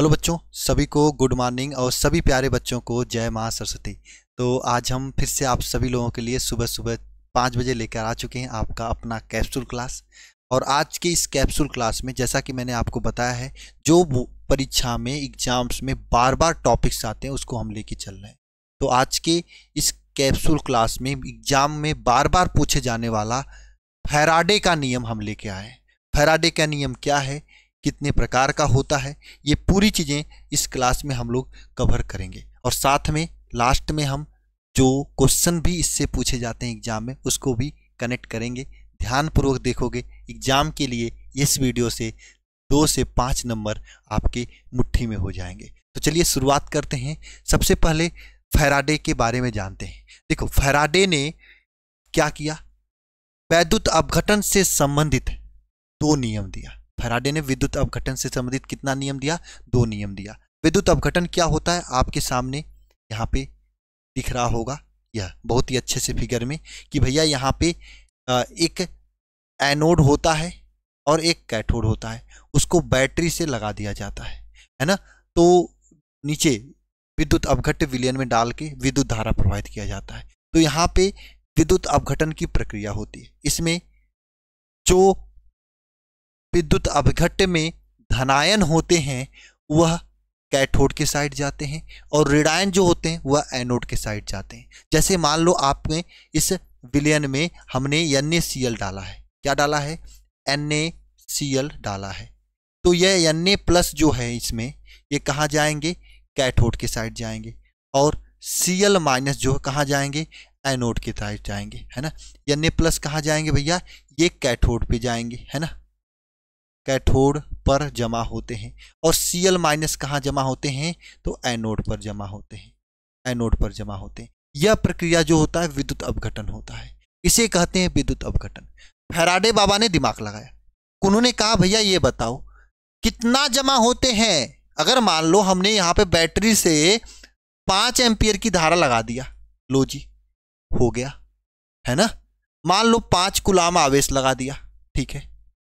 Hello बच्चों सभी को गुड मॉर्निंग और सभी प्यारे बच्चों को जय माँ सरस्वती तो आज हम फिर से आप सभी लोगों के लिए सुबह सुबह पाँच बजे लेकर आ चुके हैं आपका अपना कैप्सूल क्लास और आज की इस कैप्सूल क्लास में जैसा कि मैंने आपको बताया है जो परीक्षा में एग्जाम्स में बार बार टॉपिक्स आते हैं उसको हम लेके चल रहे हैं तो आज के इस कैप्सूल क्लास में एग्जाम में बार बार पूछे जाने वाला फैराडे का नियम हम लेके आए फैराडे का नियम क्या है कितने प्रकार का होता है ये पूरी चीज़ें इस क्लास में हम लोग कवर करेंगे और साथ में लास्ट में हम जो क्वेश्चन भी इससे पूछे जाते हैं एग्जाम में उसको भी कनेक्ट करेंगे ध्यानपूर्वक देखोगे एग्जाम के लिए इस वीडियो से दो से पाँच नंबर आपके मुट्ठी में हो जाएंगे तो चलिए शुरुआत करते हैं सबसे पहले फैराडे के बारे में जानते हैं देखो फैराडे ने क्या किया वैद्युत अपघटन से संबंधित दो नियम दिया फराडे ने विद्युत अवघटन से संबंधित कितना नियम दिया दो नियम दिया विद्युत अवघटन क्या होता है आपके सामने यहाँ पे दिख रहा होगा यह बहुत ही अच्छे से फिगर में कि भैया यहाँ पे एक एनोड होता है और एक कैथोड होता है उसको बैटरी से लगा दिया जाता है है ना तो नीचे विद्युत अवघट विलयन में डाल के विद्युत धारा प्रवाहित किया जाता है तो यहाँ पे विद्युत अवघटन की प्रक्रिया होती है इसमें जो विद्युत अवघट्ट में धनायन होते हैं वह कैथोड के साइड जाते हैं और ऋणायन जो होते हैं वह एनोड के साइड जाते हैं जैसे मान लो आपने इस विलयन में हमने एन डाला है क्या डाला है एन डाला है तो यह एन प्लस जो है इसमें ये कहाँ जाएंगे कैथोड के साइड जाएंगे और सी एल माइनस जो कहाँ जाएंगे एनोड के साइड जाएंगे है ना एन प्लस कहाँ जाएंगे भैया ये कैथोड पे जाएंगे है ना कैथोड पर जमा होते हैं और सी एल माइनस कहाँ जमा होते हैं तो एनोड पर जमा होते हैं एनोड पर जमा होते हैं यह प्रक्रिया जो होता है विद्युत अपघटन होता है इसे कहते हैं विद्युत अपघटन फैराडे बाबा ने दिमाग लगाया उन्होंने कहा भैया ये बताओ कितना जमा होते हैं अगर मान लो हमने यहाँ पे बैटरी से पाँच एम्पियर की धारा लगा दिया लो जी हो गया है ना मान लो पाँच गुलाम आवेश लगा दिया ठीक है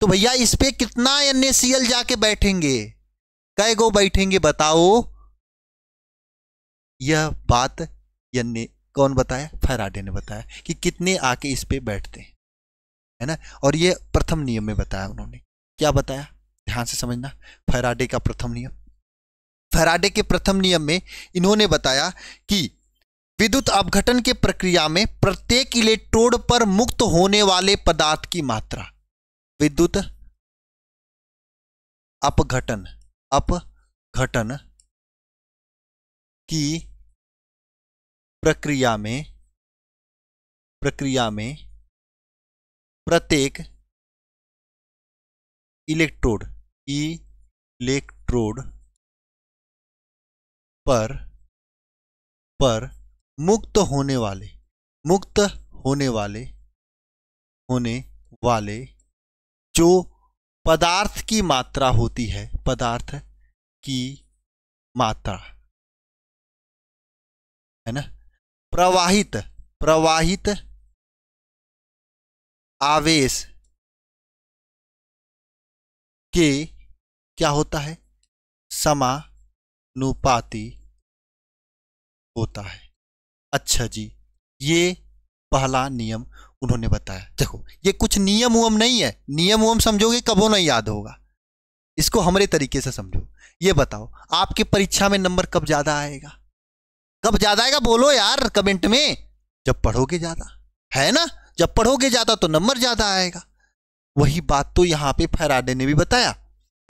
तो भैया इस पे कितना एन ए सी एल जाके बैठेंगे कै गो बैठेंगे बताओ यह बात ने कौन बताया फैराडे ने बताया कि कितने आके इस पे बैठते हैं है ना और ये प्रथम नियम में बताया उन्होंने क्या बताया ध्यान से समझना फैराडे का प्रथम नियम फैराडे के प्रथम नियम में इन्होंने बताया कि विद्युत अपघटन के प्रक्रिया में प्रत्येक इलेक्ट्रोड पर मुक्त होने वाले पदार्थ की मात्रा विद्युत अपघटन अपघटन की प्रक्रिया में प्रक्रिया में प्रत्येक इलेक्ट्रोड इलेक्ट्रोड पर पर मुक्त होने वाले मुक्त होने वाले होने वाले जो पदार्थ की मात्रा होती है पदार्थ की मात्रा है ना प्रवाहित प्रवाहित आवेश के क्या होता है समानुपाती होता है अच्छा जी ये पहला नियम उन्होंने बताया देखो ये कुछ नियम उम नहीं है नियम उम समझोगे कबो नहीं याद होगा इसको हमारे तरीके से समझो ये बताओ आपके परीक्षा में नंबर कब ज़्यादा आएगा कब ज़्यादा आएगा बोलो यार कमेंट में जब पढ़ोगे ज़्यादा है ना जब पढ़ोगे ज़्यादा तो नंबर ज़्यादा आएगा वही बात तो यहां पे फैराडे ने भी बताया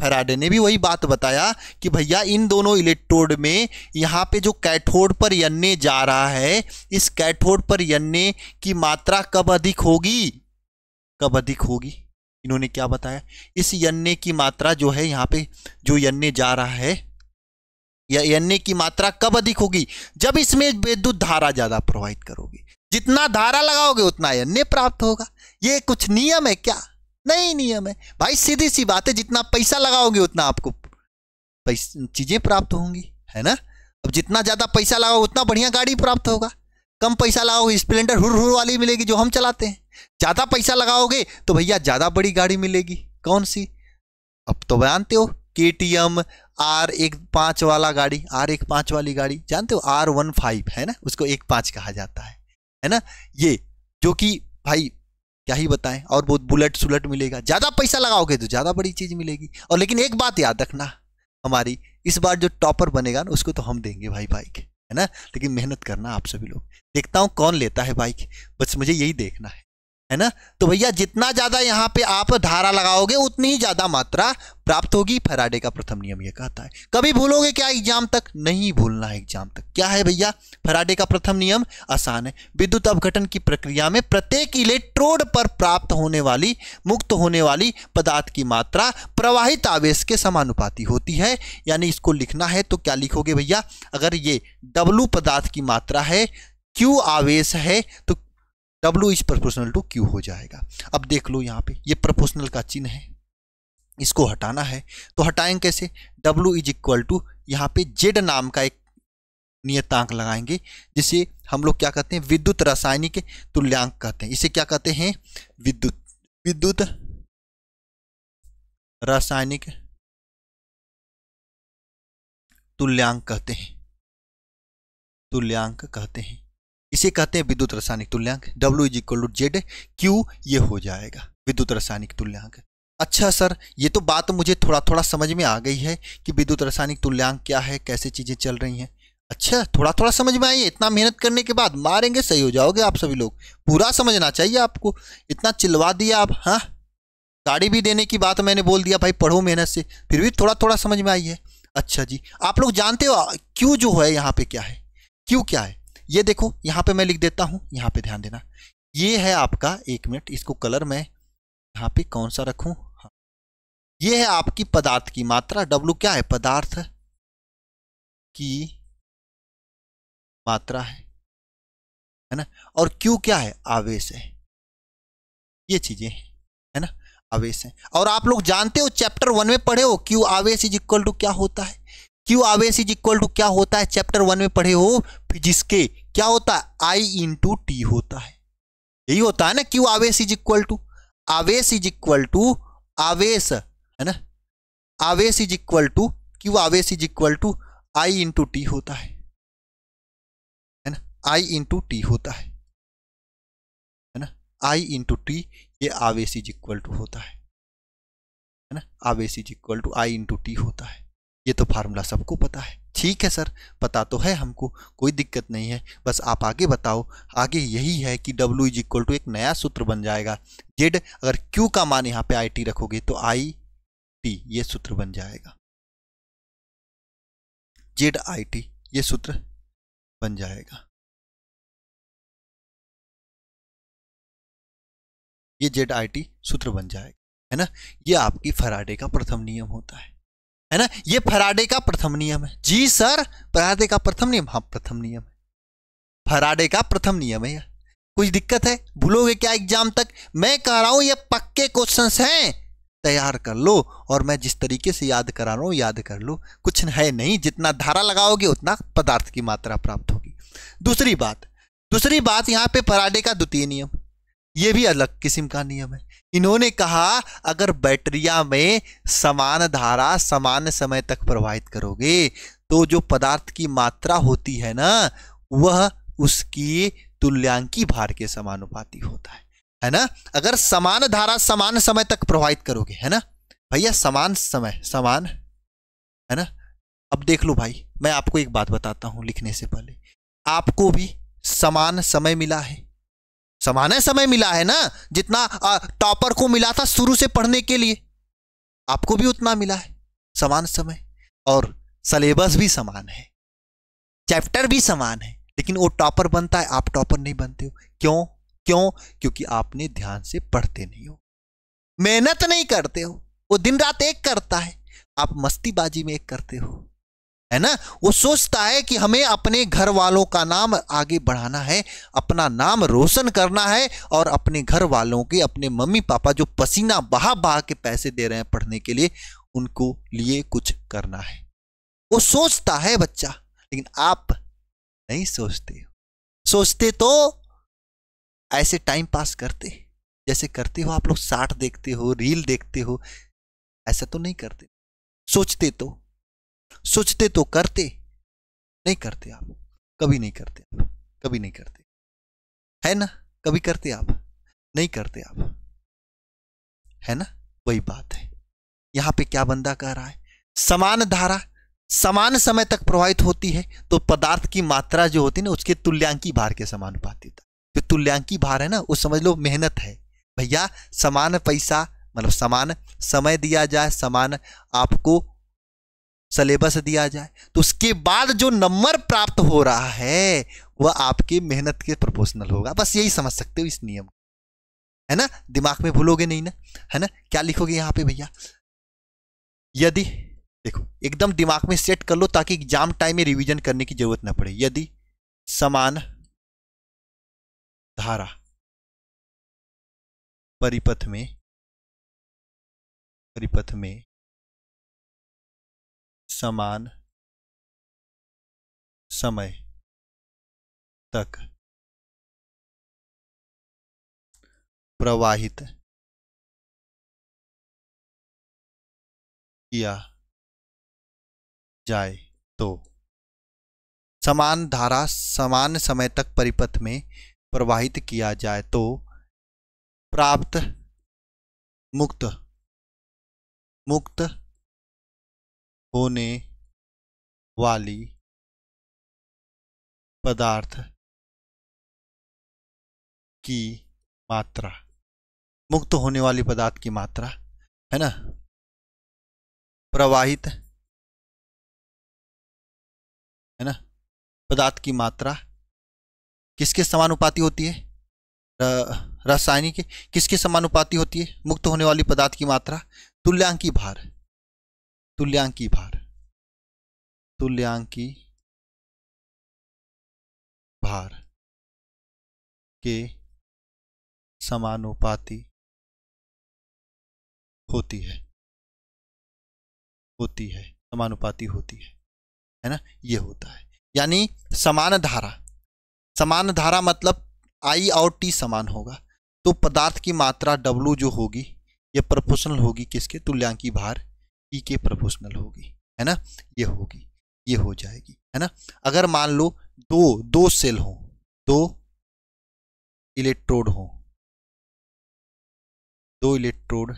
फेराडे ने भी वही बात बताया कि भैया इन दोनों इलेक्ट्रोड में यहाँ पे जो कैथोड पर यन्ने जा रहा है इस कैथोड पर यन्ने की मात्रा कब अधिक होगी कब अधिक होगी इन्होंने क्या बताया इस यन्ने की मात्रा जो है यहाँ पे जो यन्ने जा रहा है या यन्ने की मात्रा कब अधिक होगी जब इसमें विद्युत धारा ज़्यादा प्रोवाइड करोगे जितना धारा लगाओगे उतना यन्ने प्राप्त होगा ये कुछ नियम है क्या नए नियम है भाई सीधी सी बात है जितना पैसा लगाओगे उतना आपको चीजें प्राप्त होंगी है ना अब जितना ज़्यादा पैसा लगाओ उतना बढ़िया गाड़ी प्राप्त होगा कम पैसा लगाओगे स्प्लेंडर हुर हुर वाली मिलेगी जो हम चलाते हैं ज़्यादा पैसा लगाओगे तो भैया ज़्यादा बड़ी गाड़ी मिलेगी कौन सी अब तो जानते हो के टी एम आर एक पाँच वाला गाड़ी आर एक पाँच वाली गाड़ी जानते हो आर वन फाइव है ना उसको एक पाँच कहा जाता है है ना ये जो कि भाई क्या ही बताएं और बहुत बुलेट सुलट मिलेगा ज़्यादा पैसा लगाओगे तो ज़्यादा बड़ी चीज़ मिलेगी और लेकिन एक बात याद रखना हमारी इस बार जो टॉपर बनेगा ना उसको तो हम देंगे भाई बाइक है ना लेकिन मेहनत करना आप सभी लोग देखता हूँ कौन लेता है बाइक बस मुझे यही देखना है है ना तो भैया जितना ज़्यादा यहाँ पे आप धारा लगाओगे उतनी ही ज़्यादा मात्रा प्राप्त होगी फराडे का प्रथम नियम ये कहता है कभी भूलोगे क्या एग्जाम तक नहीं भूलना है एग्जाम तक क्या है भैया फराडे का प्रथम नियम आसान है विद्युत अवघटन की प्रक्रिया में प्रत्येक इलेक्ट्रोड पर प्राप्त होने वाली मुक्त होने वाली पदार्थ की मात्रा प्रवाहित आवेश के समानुपाती होती है यानी इसको लिखना है तो क्या लिखोगे भैया अगर ये डब्लू पदार्थ की मात्रा है क्यू आवेश है तो W is proportional to Q हो जाएगा अब देख लो यहाँ पे ये प्रपोर्शनल का चिन्ह है इसको हटाना है तो हटाएं कैसे W इज इक्वल टू यहाँ पे Z नाम का एक नियतांक लगाएंगे जिसे हम लोग क्या कहते हैं विद्युत रासायनिक तुल्यांक कहते हैं इसे क्या कहते हैं विद्युत विद्युत रासायनिक तुल्यांक कहते हैं तुल्यांक कहते हैं इसे कहते हैं विद्युत रासायनिक तुल्यांक W is equal to Z Q ये हो जाएगा विद्युत रासायनिक तुल्यांक अच्छा सर ये तो बात मुझे थोड़ा थोड़ा समझ में आ गई है कि विद्युत रासायनिक तुल्यांक क्या है कैसे चीज़ें चल रही हैं अच्छा थोड़ा थोड़ा समझ में है इतना मेहनत करने के बाद मारेंगे सही हो जाओगे आप सभी लोग पूरा समझना चाहिए आपको इतना चिल्वा दिया आप हाँ गाड़ी भी देने की बात मैंने बोल दिया भाई पढ़ो मेहनत से फिर भी थोड़ा थोड़ा समझ में आई है अच्छा जी आप लोग जानते हो क्यों जो है यहाँ पे क्या है क्यों क्या है ये देखो यहाँ पे मैं लिख देता हूँ यहाँ पे ध्यान देना ये है आपका एक मिनट इसको कलर मैं यहाँ पे कौन सा रखूँ हाँ। ये है आपकी पदार्थ की मात्रा डब्लू क्या है पदार्थ की मात्रा है है ना और क्यू क्या है आवेश है ये चीजें है ना आवेश है और आप लोग जानते हो चैप्टर वन में पढ़े हो क्यू आवेश इज इक्वल टू क्या होता है क्यू आवेश इज इक्वल टू क्या होता है चैप्टर वन में पढ़े हो फिजिक्स के क्या होता है आई इंटू टी होता है यही होता है ना क्यू आवेश इज इक्वल टू आवेश इज इक्वल टू आवेश है ना आवेश इज इक्वल टू क्यू आवेश is equal to I into t होता है है ना आई इंटू टी होता है है ना आई इंटू टी ये आवेश इज इक्वल टू होता है है ना आवेश is equal to I into t होता है ये तो फार्मूला सबको पता है ठीक है सर पता तो है हमको कोई दिक्कत नहीं है बस आप आगे बताओ आगे यही है कि W इज इक्वल टू एक नया सूत्र बन जाएगा जेड अगर Q का मान यहाँ पे आई टी रखोगे तो आई टी ये सूत्र बन जाएगा जेड आई टी ये सूत्र बन जाएगा ये जेड आई टी सूत्र बन जाएगा है ना ये आपकी फराडे का प्रथम नियम होता है है ना ये फराडे का प्रथम नियम है जी सर फराडे का प्रथम नियम हाँ प्रथम नियम है फराडे का प्रथम नियम है यार कुछ दिक्कत है भूलोगे क्या एग्जाम तक मैं कह रहा हूं ये पक्के क्वेश्चन हैं तैयार कर लो और मैं जिस तरीके से याद करा रहा हूं याद कर लो कुछ है नहीं जितना धारा लगाओगे उतना पदार्थ की मात्रा प्राप्त होगी दूसरी बात दूसरी बात यहां पे पराडे का द्वितीय नियम ये भी अलग किस्म का नियम है इन्होंने कहा अगर बैटरिया में समान धारा समान समय तक प्रवाहित करोगे तो जो पदार्थ की मात्रा होती है ना वह उसकी तुल्यांकी भार के समानुपाती होता है है ना अगर समान धारा समान समय तक प्रवाहित करोगे है ना भैया समान समय समान है ना अब देख लो भाई मैं आपको एक बात बताता हूं लिखने से पहले आपको भी समान समय मिला है समान समय मिला है ना जितना टॉपर को मिला था शुरू से पढ़ने के लिए आपको भी उतना मिला है समान समय और सलेबस भी समान है चैप्टर भी समान है लेकिन वो टॉपर बनता है आप टॉपर नहीं बनते हो क्यों क्यों क्योंकि आपने ध्यान से पढ़ते नहीं हो मेहनत नहीं करते हो वो दिन रात एक करता है आप मस्तीबाजी में एक करते हो है ना वो सोचता है कि हमें अपने घर वालों का नाम आगे बढ़ाना है अपना नाम रोशन करना है और अपने घर वालों के अपने मम्मी पापा जो पसीना बहा बहा के पैसे दे रहे हैं पढ़ने के लिए उनको लिए कुछ करना है वो सोचता है बच्चा लेकिन आप नहीं सोचते सोचते तो ऐसे टाइम पास करते जैसे करते हो आप लोग साठ देखते हो रील देखते हो ऐसा तो नहीं करते सोचते तो सोचते तो करते नहीं करते आप कभी नहीं करते आप कभी नहीं करते है ना कभी करते आप नहीं करते आप है ना वही बात है यहां पे क्या बंदा कह रहा है समान धारा समान समय तक प्रवाहित होती है तो पदार्थ की मात्रा जो होती है ना उसके तुल्यांकी भार के समान पाती था जो तुल्यांकी भार है ना वो समझ लो मेहनत है भैया समान पैसा मतलब समान समय दिया जाए समान आपको सलेबस दिया जाए तो उसके बाद जो नंबर प्राप्त हो रहा है वह आपके मेहनत के प्रोपोर्शनल होगा बस यही समझ सकते हो इस नियम है ना दिमाग में भूलोगे नहीं ना है ना क्या लिखोगे यहाँ पे भैया यदि देखो एकदम दिमाग में सेट कर लो ताकि एग्जाम टाइम में रिवीजन करने की जरूरत ना पड़े यदि समान धारा परिपथ में परिपथ में समान समय तक प्रवाहित किया जाए तो समान धारा समान समय तक परिपथ में प्रवाहित किया जाए तो प्राप्त मुक्त मुक्त होने वाली पदार्थ की मात्रा मुक्त होने वाली पदार्थ की मात्रा है ना प्रवाहित है ना पदार्थ की मात्रा किसके समानुपाती होती है रासायनिक किसके समानुपाती होती है मुक्त होने वाली पदार्थ की मात्रा तुल्यांकी भार तुल्यांकी भार तुल्यांकी भार के समानुपाती होती है होती है समानुपाती होती है है ना ये होता है यानी समान धारा समान धारा मतलब आई और टी समान होगा तो पदार्थ की मात्रा डब्लू जो होगी ये प्रोपोर्शनल होगी किसके तुल्यांकी भार ई के प्रपोशनल होगी है ना ये होगी ये हो जाएगी है ना अगर मान लो दो दो सेल हो दो इलेक्ट्रोड हो दो इलेक्ट्रोड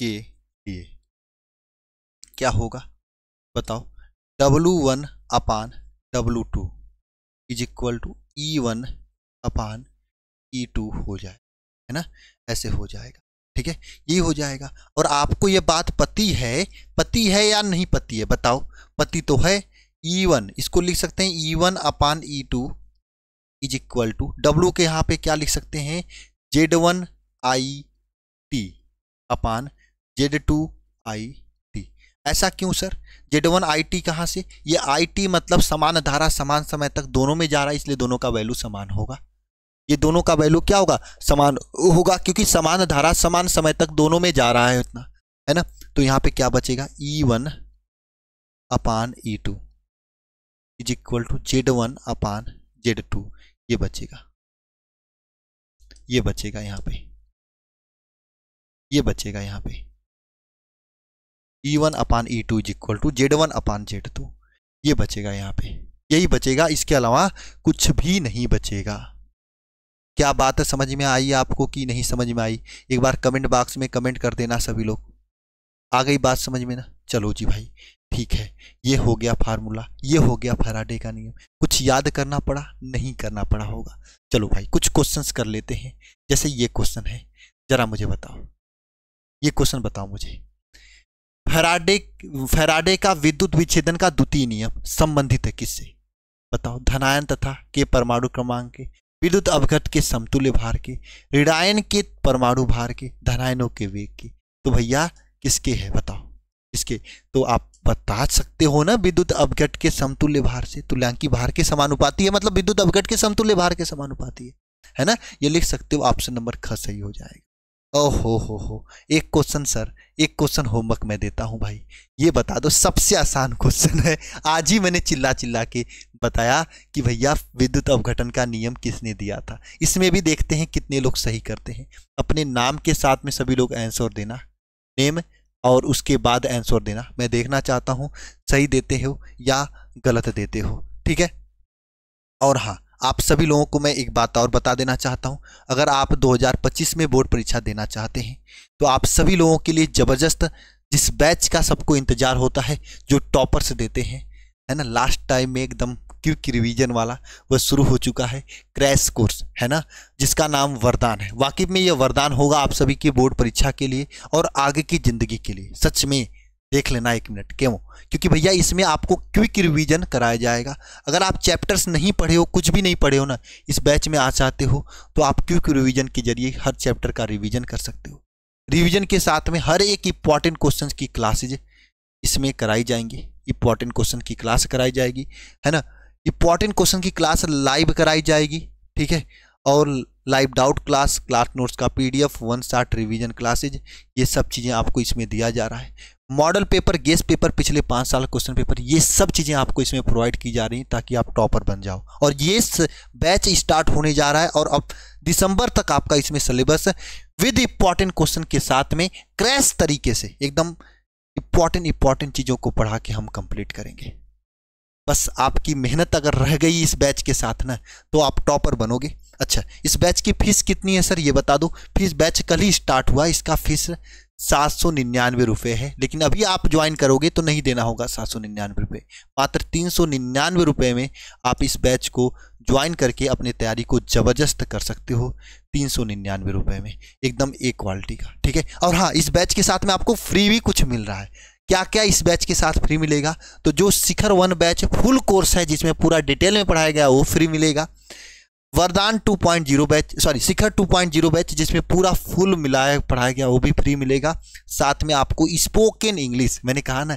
के लिए क्या होगा बताओ W one upon W two is equal to E one upon E e two हो जाए है ना ऐसे हो जाएगा ठीक है ये हो जाएगा और आपको ये बात पति है पति है या नहीं पति है बताओ पति तो है ई e वन इसको लिख सकते हैं E one upon E two is equal to W के यहाँ पे क्या लिख सकते हैं Z one I t upon Z two I t ऐसा क्यों sir Z one I t कहाँ से ये आई टी मतलब समान धारा समान समय तक दोनों में जा रहा है इसलिए दोनों का वैल्यू समान होगा ये दोनों का वैल्यू क्या होगा समान होगा क्योंकि समान धारा समान समय तक दोनों में जा रहा है उतना है ना तो यहाँ पे क्या बचेगा E one upon E two is equal to Z one upon Z two ये बचेगा ये बचेगा यहाँ पे ये बचेगा यहाँ पे E one upon E two is equal to Z one upon Z two ये बचेगा यहाँ पे यही बचेगा इसके अलावा कुछ भी नहीं बचेगा क्या बात है समझ में आई आपको कि नहीं समझ में आई एक बार कमेंट बॉक्स में कमेंट कर देना सभी लोग आ गई बात समझ में ना चलो जी भाई ठीक है ये हो गया फार्मूला ये हो गया फराडे का नियम कुछ याद करना पड़ा नहीं करना पड़ा होगा चलो भाई कुछ क्वेश्चंस कर लेते हैं जैसे ये क्वेश्चन है ज़रा मुझे बताओ ये क्वेश्चन बताओ मुझे फराडे फराडे का विद्युत विच्छेदन का द्वितीय नियम संबंधित है किससे बताओ धनायन तथा के परमाणु क्रमांक के विद्युत अवगत के समतुल्य भार के ऋणायन के परमाणु भार के धनायनों के वेग के तो भैया किसके है बताओ किसके तो आप बता सकते हो ना विद्युत अवघट के समतुल्य भार से तुल्यांकी भार के समानुपाती है मतलब विद्युत अवघट के समतुल्य भार के समानुपाती है है ना ये लिख सकते हो ऑप्शन नंबर ख सही हो जाएगा ओहो हो हो एक क्वेश्चन सर एक क्वेश्चन होमवर्क मैं देता हूँ भाई ये बता दो सबसे आसान क्वेश्चन है आज ही मैंने चिल्ला चिल्ला के बताया कि भैया विद्युत अवघटन का नियम किसने दिया था इसमें भी देखते हैं कितने लोग सही करते हैं अपने नाम के साथ में सभी लोग आंसर देना नेम और उसके बाद आंसर देना मैं देखना चाहता हूँ सही देते हो या गलत देते हो ठीक है और हाँ आप सभी लोगों को मैं एक बात और बता देना चाहता हूं अगर आप 2025 में बोर्ड परीक्षा देना चाहते हैं तो आप सभी लोगों के लिए ज़बरदस्त जिस बैच का सबको इंतज़ार होता है जो टॉपर्स देते हैं है ना लास्ट टाइम में एकदम क्विक रिवीजन वाला वह शुरू हो चुका है क्रैश कोर्स है ना जिसका नाम वरदान है वाकई में यह वरदान होगा आप सभी के बोर्ड परीक्षा के लिए और आगे की ज़िंदगी के लिए सच में देख लेना एक मिनट क्यों क्योंकि भैया इसमें आपको क्विक रिवीजन कराया जाएगा अगर आप चैप्टर्स नहीं पढ़े हो कुछ भी नहीं पढ़े हो ना इस बैच में आ चाहते हो तो आप क्विक रिवीजन के जरिए हर चैप्टर का रिवीजन कर सकते हो रिवीजन के साथ में हर एक इंपॉर्टेंट क्वेश्चन की क्लासेज इसमें कराई जाएंगी इंपॉर्टेंट क्वेश्चन की क्लास कराई जाएगी है ना इंपॉर्टेंट क्वेश्चन की क्लास लाइव कराई जाएगी ठीक है और live doubt class class notes का PDF one start revision classes ये सब चीज़ें आपको इसमें दिया जा रहा है मॉडल पेपर गेस पेपर पिछले पाँच साल क्वेश्चन पेपर ये सब चीज़ें आपको इसमें प्रोवाइड की जा रही हैं ताकि आप टॉपर बन जाओ और ये बैच स्टार्ट होने जा रहा है और अब दिसंबर तक आपका इसमें सिलेबस विद इम्पॉर्टेंट क्वेश्चन के साथ में क्रैश तरीके से एकदम इम्पॉर्टेंट इम्पॉर्टेंट चीज़ों को पढ़ा के हम कंप्लीट करेंगे बस आपकी मेहनत अगर रह गई इस बैच के साथ ना तो आप टॉपर बनोगे अच्छा इस बैच की फ़ीस कितनी है सर ये बता दो फीस बैच कल ही स्टार्ट हुआ इसका फीस सात सौ निन्यानवे रुपये है लेकिन अभी आप ज्वाइन करोगे तो नहीं देना होगा सात सौ निन्यानवे रुपये मात्र तीन सौ निन्यानवे रुपये में आप इस बैच को ज्वाइन करके अपनी तैयारी को ज़बरदस्त कर सकते हो तीन सौ निन्यानवे रुपये में एकदम एक क्वालिटी का ठीक है और हाँ इस बैच के साथ में आपको फ्री भी कुछ मिल रहा है क्या क्या इस बैच के साथ फ्री मिलेगा तो जो Shikhar one batch full course है जिसमें पूरा डिटेल में पढ़ाया गया वो फ्री मिलेगा वरदान 2.0 बैच सॉरी शिखर 2.0 बैच जिसमें पूरा फुल मिलाया पढ़ाया गया वो भी फ्री मिलेगा साथ में आपको स्पोकन इंग्लिश मैंने कहा ना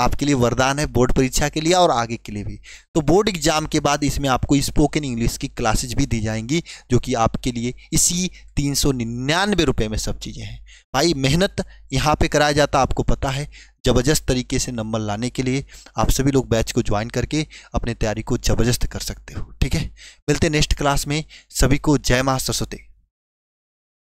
आपके लिए वरदान है बोर्ड परीक्षा के लिए और आगे के लिए भी तो बोर्ड एग्जाम के बाद इसमें आपको स्पोकन इंग्लिश की क्लासेज भी दी जाएंगी जो कि आपके लिए इसी तीन सौ निन्यानवे रुपये में सब चीज़ें हैं भाई मेहनत यहाँ पे कराया जाता आपको पता है ज़बरदस्त तरीके से नंबर लाने के लिए आप सभी लोग बैच को ज्वाइन करके अपनी तैयारी को ज़बरदस्त कर सकते हो ठीक है मिलते नेक्स्ट क्लास में सभी को जय माँ सरस्वती